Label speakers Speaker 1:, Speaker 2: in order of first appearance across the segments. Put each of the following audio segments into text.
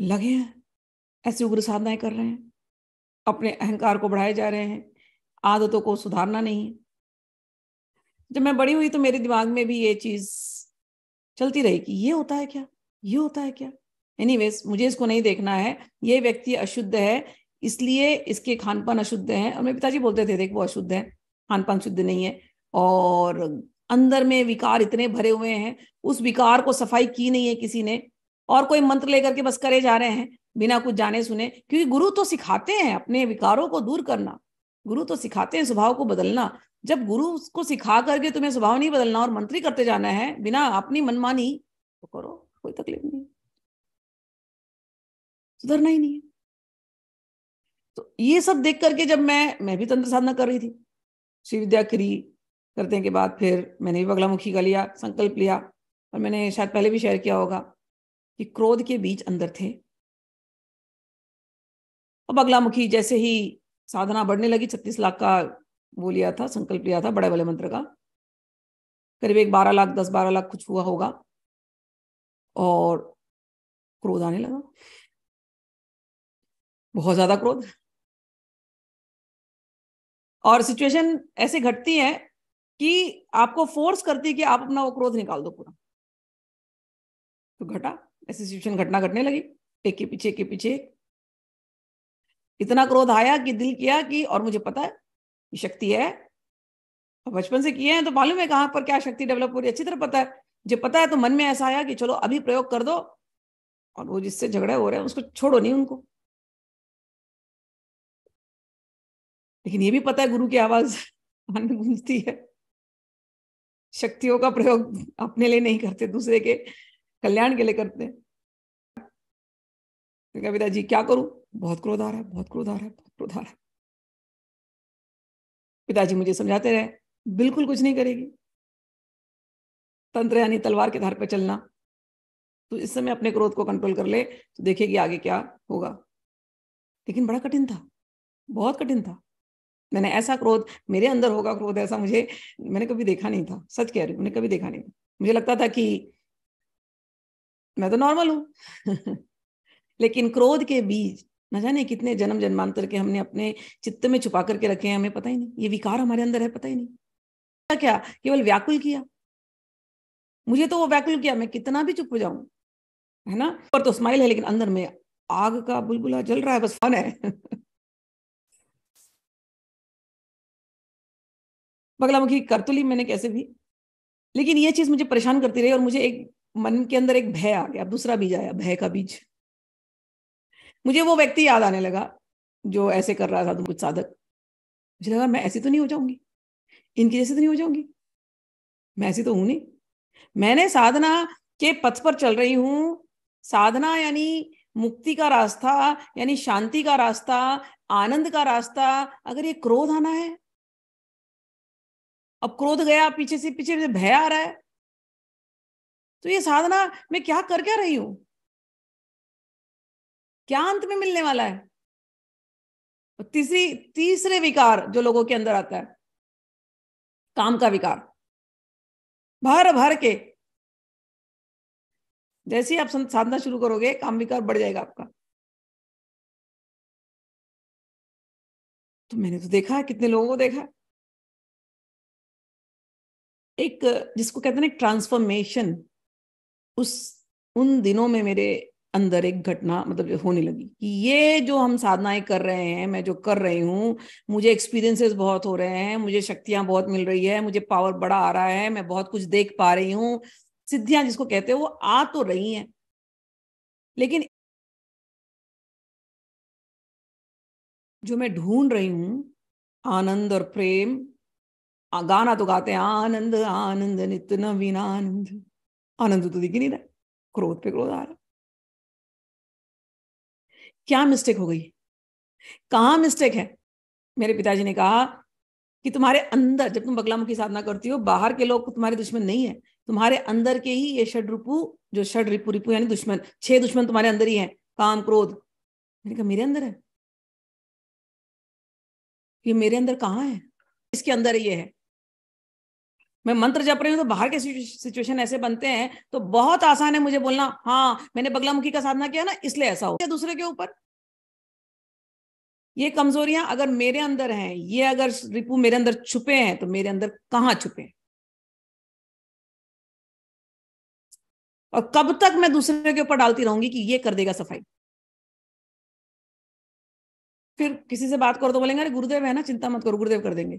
Speaker 1: लगे हैं ऐसी उग्र साधनाएं कर रहे हैं अपने अहंकार को बढ़ाए जा रहे हैं आदतों को सुधारना नहीं जब मैं बड़ी हुई तो मेरे दिमाग में भी ये चीज चलती रही कि ये होता है क्या ये होता है क्या एनी मुझे इसको नहीं देखना है ये व्यक्ति अशुद्ध है इसलिए इसके खान पान अशुद्ध है और मेरे पिताजी बोलते थे देख वो अशुद्ध है खान पान शुद्ध नहीं है और अंदर में विकार इतने भरे हुए हैं उस विकार को सफाई की नहीं है किसी ने और कोई मंत्र लेकर के बस करे जा रहे हैं बिना कुछ जाने सुने क्योंकि गुरु तो सिखाते हैं अपने विकारों को दूर करना गुरु तो सिखाते हैं स्वभाव को बदलना जब गुरु उसको सिखा करके तुम्हें स्वभाव नहीं बदलना और मंत्री
Speaker 2: करते जाना है बिना अपनी मनमानी तो करो कोई तकलीफ नहीं सुधरना ही नहीं है तो ये सब देख करके जब मैं
Speaker 1: मैं भी तंत्र साधना कर रही थी श्री विद्या क्री करने के बाद फिर मैंने भी बगलामुखी का लिया संकल्प लिया और मैंने शायद पहले भी शेयर किया होगा कि क्रोध के बीच अंदर थे
Speaker 2: अब अगला मुखी जैसे ही साधना बढ़ने लगी छत्तीस लाख का वो लिया था संकल्प लिया था बड़े वाले मंत्र का करीब एक बारह लाख दस बारह लाख कुछ हुआ होगा और क्रोध आने लगा बहुत ज्यादा क्रोध और सिचुएशन ऐसे घटती है कि आपको फोर्स करती है कि आप
Speaker 1: अपना वो क्रोध निकाल दो पूरा तो घटा ऐसी सिचुएशन घटना घटने लगी एक के पीछे के पीछे इतना क्रोध आया कि दिल किया कि और मुझे पता है शक्ति है बचपन से किए हैं तो मालूम है कहाँ पर क्या शक्ति डेवलप हो रही
Speaker 2: अच्छी तरह पता है जो पता है तो मन में ऐसा आया कि चलो अभी प्रयोग कर दो और वो जिससे झगड़े हो रहे हैं उसको छोड़ो नहीं उनको लेकिन ये भी पता है गुरु की आवाज मन में गूंजती है शक्तियों का
Speaker 1: प्रयोग अपने लिए नहीं करते दूसरे के कल्याण के लिए करते हैं
Speaker 2: पिताजी क्या करूं बहुत क्रोध आ रहा है बहुत क्रोध आ रहा है बहुत क्रोध आ रहा है पिताजी मुझे समझाते रहे बिल्कुल कुछ नहीं करेगी तंत्र यानी तलवार के धार पर चलना तो इस समय अपने क्रोध को कंट्रोल कर ले तो
Speaker 1: देखेगी आगे क्या होगा लेकिन बड़ा कठिन था बहुत कठिन था मैंने ऐसा क्रोध मेरे अंदर होगा क्रोध ऐसा मुझे मैंने कभी देखा नहीं था सच कह रही मैंने कभी देखा नहीं मुझे लगता था कि मैं तो नॉर्मल हूं लेकिन क्रोध के बीज न जाने कितने जन्म जन्मांतर के हमने अपने चित्त में छुपा करके रखे हैं हमें पता ही नहीं ये विकार हमारे अंदर है पता ही नहीं क्या केवल व्याकुल किया मुझे तो वो व्याकुल किया मैं कितना भी चुप हो जाऊं है ना पर तो स्माइल है लेकिन अंदर
Speaker 2: में आग का बुलबुला जल रहा है बस फन है बगलामुखी करतुली तो मैंने कैसे भी लेकिन
Speaker 1: ये चीज मुझे परेशान करती रही और मुझे एक मन के अंदर एक भय आ गया दूसरा बीज आया भय का बीज मुझे वो व्यक्ति याद आने लगा जो ऐसे कर रहा था तो कुछ साधक मुझे लगा मैं ऐसी तो नहीं हो जाऊंगी इनकी जैसे तो नहीं हो जाऊंगी मैं ऐसी तो हूं नहीं मैंने साधना के पथ पर चल रही हूं साधना यानी मुक्ति का रास्ता यानी शांति का रास्ता आनंद का रास्ता अगर ये
Speaker 2: क्रोध आना है अब क्रोध गया पीछे से पीछे से भय आ रहा है तो ये साधना मैं क्या कर क्या रही हूं क्या अंत में मिलने वाला है तीसरी तीसरे विकार जो लोगों के अंदर आता है काम का विकार भर भर के जैसे ही आप साधना शुरू करोगे काम विकार बढ़ जाएगा आपका तो मैंने तो देखा है कितने लोगों को देखा है एक जिसको कहते हैं ट्रांसफॉर्मेशन उस उन दिनों में मेरे अंदर एक
Speaker 1: घटना मतलब होने लगी कि ये जो हम साधनाएं कर रहे हैं मैं जो कर रही हूँ मुझे एक्सपीरियंसेस बहुत हो रहे हैं मुझे शक्तियां बहुत मिल रही है मुझे पावर बड़ा आ रहा है मैं बहुत कुछ देख पा
Speaker 2: रही हूँ सिद्धियां जिसको कहते हैं वो आ तो रही हैं लेकिन जो मैं ढूंढ रही हूँ आनंद और प्रेम गाना तो गाते हैं आनंद आनंद नित्य नवीन आनंद आनंद तो दिख ही नहीं रहा क्रोध पे क्रोध आ रहा क्या मिस्टेक हो गई कहा मिस्टेक है मेरे पिताजी
Speaker 1: ने कहा कि तुम्हारे अंदर जब तुम मुखी साधना करती हो बाहर के लोग तुम्हारे दुश्मन नहीं है तुम्हारे अंदर के ही ये षड रिपु जो षड रिपू रिपू यानी दुश्मन छह दुश्मन तुम्हारे अंदर ही है
Speaker 2: काम क्रोध मैंने कहा मेरे अंदर है ये मेरे अंदर कहाँ है इसके अंदर ये है मैं मंत्र जप रही हूँ तो बाहर के
Speaker 1: सिचुएशन ऐसे बनते हैं तो बहुत आसान है मुझे बोलना हाँ मैंने बगलामुखी का साधना किया ना इसलिए ऐसा हो दूसरे के ऊपर ये कमजोरियां अगर मेरे अंदर हैं ये अगर रिपू मेरे अंदर छुपे हैं तो मेरे अंदर कहाँ छुपे
Speaker 2: और कब तक मैं दूसरे के ऊपर डालती रहूंगी कि ये कर देगा सफाई फिर किसी से बात करो तो बोलेंगे अरे गुरुदेव है ना चिंता मत करो गुरुदेव कर देंगे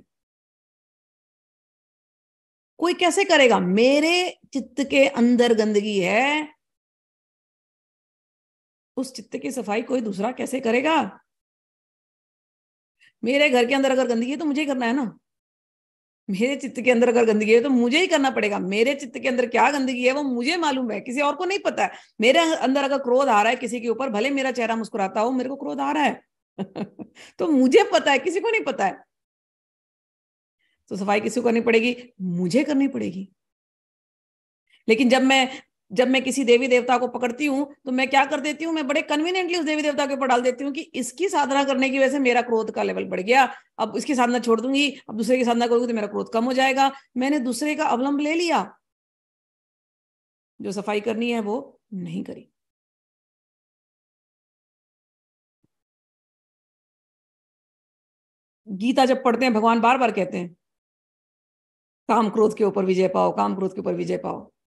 Speaker 2: कोई कैसे करेगा मेरे चित्त के अंदर गंदगी है उस चित्त की सफाई कोई दूसरा कैसे करेगा मेरे घर के अंदर अगर
Speaker 1: गंदगी है तो मुझे ही करना है ना मेरे चित्त के अंदर अगर गंदगी है तो मुझे ही करना पड़ेगा मेरे चित्त के अंदर क्या गंदगी है वो मुझे मालूम है किसी और को नहीं पता है मेरे अंदर अगर क्रोध आ रहा है किसी के ऊपर भले मेरा चेहरा मुस्कुराता हो मेरे को क्रोध आ रहा है तो मुझे पता है किसी को नहीं पता है तो सफाई किसी को करनी पड़ेगी मुझे करनी पड़ेगी लेकिन जब मैं जब मैं किसी देवी देवता को पकड़ती हूं तो मैं क्या कर देती हूँ मैं बड़े कन्वीनियंटली उस देवी देवता के ऊपर डाल देती हूँ कि इसकी साधना करने की वजह से मेरा क्रोध का लेवल बढ़ गया अब इसकी साधना छोड़ दूंगी अब दूसरे की साधना करूंगी तो मेरा क्रोध कम हो जाएगा मैंने दूसरे का अवलंब ले लिया
Speaker 2: जो सफाई करनी है वो नहीं करी गीता जब पढ़ते हैं भगवान बार बार कहते हैं काम क्रोध के ऊपर विजय पाओ काम क्रोध के ऊपर विजय पाओ